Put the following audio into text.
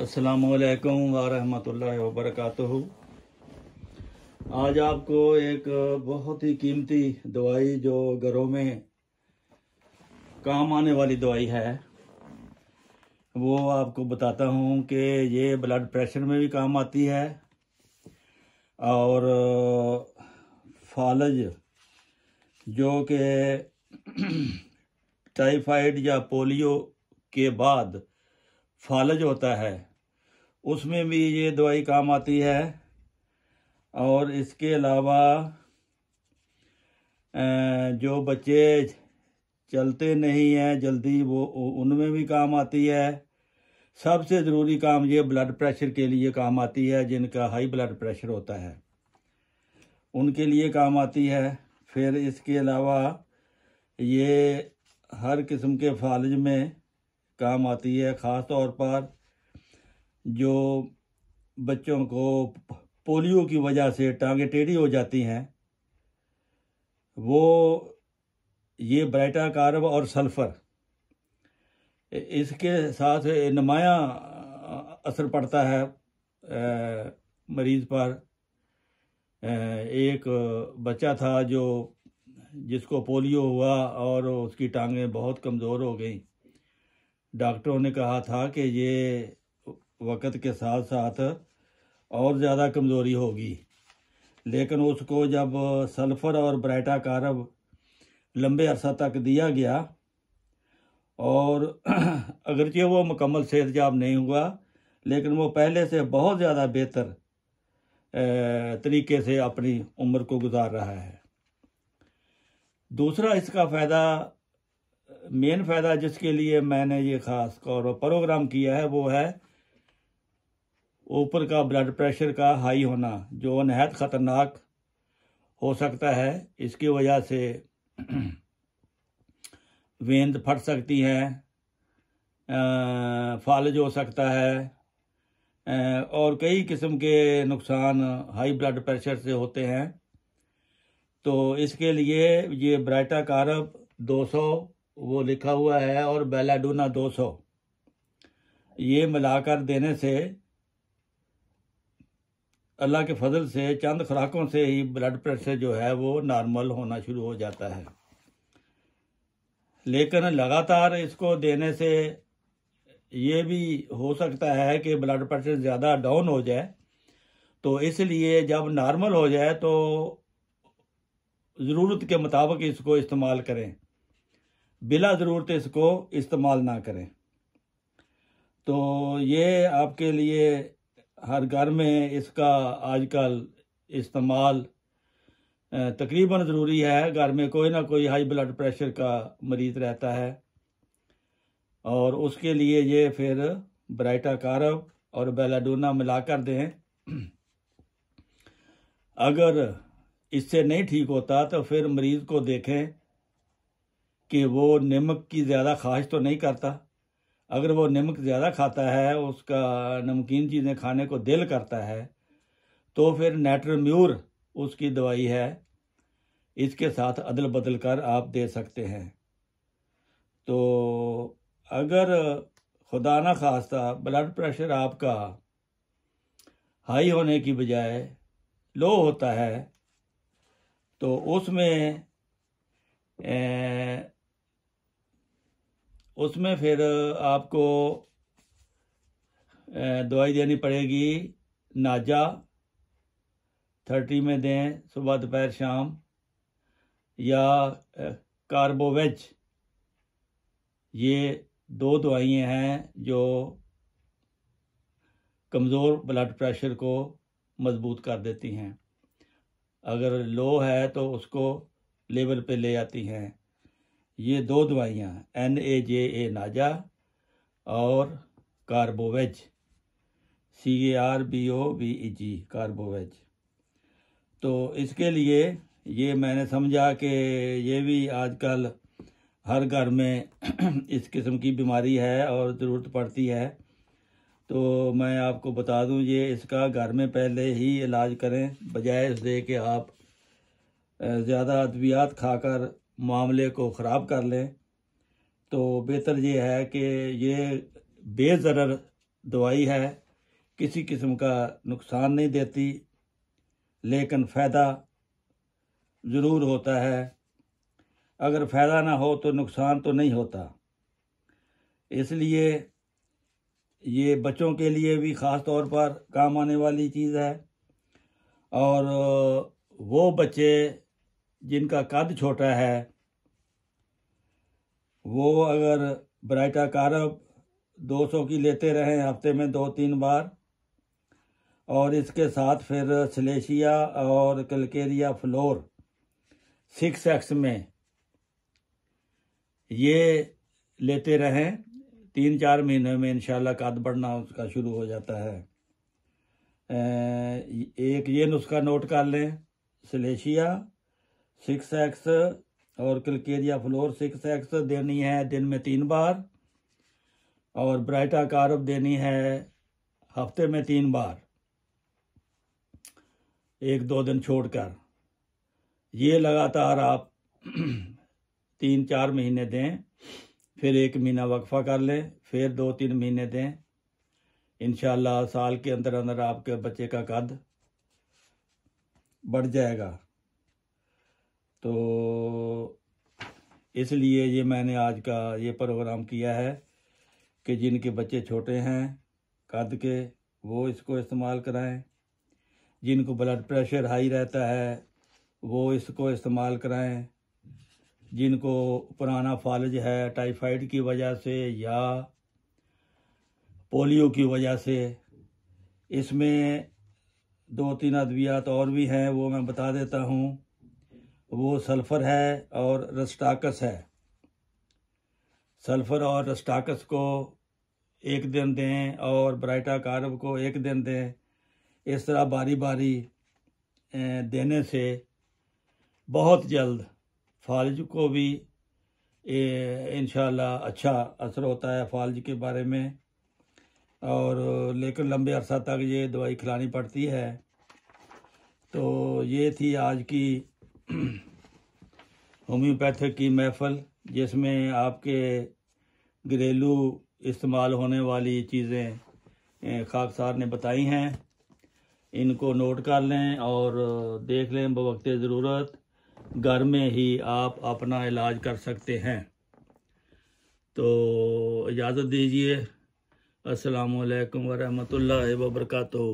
असलकम वरहमल वबरक आज आपको एक बहुत ही कीमती दवाई जो घरों में काम आने वाली दवाई है वो आपको बताता हूँ कि ये ब्लड प्रेशर में भी काम आती है और फालज जो कि टाइफाइड या पोलियो के बाद फालज होता है उसमें भी ये दवाई काम आती है और इसके अलावा जो बच्चे चलते नहीं हैं जल्दी वो उनमें भी काम आती है सबसे ज़रूरी काम ये ब्लड प्रेशर के लिए काम आती है जिनका हाई ब्लड प्रेशर होता है उनके लिए काम आती है फिर इसके अलावा ये हर किस्म के फालज में काम आती है ख़ास तौर पर जो बच्चों को पोलियो की वजह से टाँगें टेढ़ी हो जाती हैं वो ये ब्राइटा कार्ब और सल्फ़र इसके साथ नुमाया असर पड़ता है आ, मरीज़ पर एक बच्चा था जो जिसको पोलियो हुआ और उसकी टांगें बहुत कमज़ोर हो गई डॉक्टरों ने कहा था कि ये वक़्त के साथ साथ और ज़्यादा कमज़ोरी होगी लेकिन उसको जब सल्फ़र और ब्राइटा कारब लंबे अरसा तक दिया गया और अगरचे वो मुकम्मल सेहतयाब नहीं हुआ लेकिन वो पहले से बहुत ज़्यादा बेहतर तरीके से अपनी उम्र को गुजार रहा है दूसरा इसका फ़ायदा मेन फ़ायदा जिसके लिए मैंने ये ख़ास और प्रोग्राम किया है वो है ऊपर का ब्लड प्रेशर का हाई होना जो नहायत ख़तरनाक हो सकता है इसकी वजह से वेंद फट सकती हैं फालज हो सकता है और कई किस्म के नुकसान हाई ब्लड प्रेशर से होते हैं तो इसके लिए ये ब्राइटा कारब वो लिखा हुआ है और बेलाडूना 200 ये मिलाकर देने से अल्लाह के फजल से चंद खुराकों से ही ब्लड प्रेशर जो है वो नॉर्मल होना शुरू हो जाता है लेकिन लगातार इसको देने से ये भी हो सकता है कि ब्लड प्रेशर ज़्यादा डाउन हो जाए तो इसलिए जब नॉर्मल हो जाए तो ज़रूरत के मुताबिक इसको इस्तेमाल करें बिला ज़रूरत इसको इस्तेमाल ना करें तो ये आपके लिए हर घर में इसका आजकल इस्तेमाल तकरीबन ज़रूरी है घर में कोई ना कोई हाई ब्लड प्रेशर का मरीज़ रहता है और उसके लिए ये फिर ब्राइटा कारब और बेलाडोना मिला कर दें अगर इससे नहीं ठीक होता तो फिर मरीज़ को देखें कि वो नमक की ज़्यादा ख्वाहिश तो नहीं करता अगर वो नमक ज़्यादा खाता है उसका नमकीन चीज़ें खाने को दिल करता है तो फिर नेट्रम्यूर उसकी दवाई है इसके साथ अदल बदल कर आप दे सकते हैं तो अगर खुदा न खास्ता ब्लड प्रेशर आपका हाई होने की बजाय लो होता है तो उसमें उसमें फिर आपको दवाई देनी पड़ेगी नाजा थर्टी में दें सुबह दोपहर शाम या कार्बोवेज ये दो दवाइयाँ हैं जो कमज़ोर ब्लड प्रेशर को मजबूत कर देती हैं अगर लो है तो उसको लेवल पे ले आती हैं ये दो दवाइयाँ एन ए जे ए नाजा और carbo veg C A R B O B E G carbo veg तो इसके लिए ये मैंने समझा कि ये भी आजकल हर घर में इस किस्म की बीमारी है और ज़रूरत पड़ती है तो मैं आपको बता दूं ये इसका घर में पहले ही इलाज करें बजाय दे कि आप ज़्यादा अद्वियात खाकर मामले को ख़राब कर लें तो बेहतर ये है कि ये बेज़र दवाई है किसी किस्म का नुकसान नहीं देती लेकिन फ़ायदा ज़रूर होता है अगर फ़ायदा ना हो तो नुकसान तो नहीं होता इसलिए ये बच्चों के लिए भी ख़ास तौर पर काम आने वाली चीज़ है और वो बच्चे जिनका कद छोटा है वो अगर ब्राइटा कारब 200 की लेते रहें हफ्ते में दो तीन बार और इसके साथ फिर सलेशिया और कलकेरिया फ्लोर सिक्स एक्स में ये लेते रहें तीन चार महीने में इंशाल्लाह कद बढ़ना उसका शुरू हो जाता है एक ये नुस्खा नोट कर लें सलेशिया सिक्स एक्स और कलकेरिया फ्लोर सिक्स एक्स देनी है दिन में तीन बार और ब्राइटा कारप देनी है हफ्ते में तीन बार एक दो दिन छोड़कर ये लगातार आप तीन चार महीने दें फिर एक महीना वक्फा कर लें फिर दो तीन महीने दें इन साल के अंदर अंदर आपके बच्चे का कद बढ़ जाएगा तो इसलिए ये मैंने आज का ये प्रोग्राम किया है कि जिनके बच्चे छोटे हैं कद के वो इसको इस्तेमाल कराएं जिनको ब्लड प्रेशर हाई रहता है वो इसको इस्तेमाल कराएं जिनको पुराना फालज है टाइफाइड की वजह से या पोलियो की वजह से इसमें दो तीन अद्वियात और भी हैं वो मैं बता देता हूँ वो सल्फ़र है और रस्टाकस है सल्फ़र और रस्टाकस को एक दिन दें और ब्राइटा कार्ब को एक दिन दें इस तरह बारी बारी देने से बहुत जल्द फालज को भी इन अच्छा असर होता है फालज के बारे में और लेकिन लंबे अरसा तक ये दवाई खिलानी पड़ती है तो ये थी आज की होम्योपैथिक की महफल जिसमें आपके घरेलू इस्तेमाल होने वाली चीज़ें खाकसार ने बताई हैं इनको नोट कर लें और देख लें बवक्त ज़रूरत घर में ही आप अपना इलाज कर सकते हैं तो इजाज़त दीजिए असलकम वरहमल वबरकू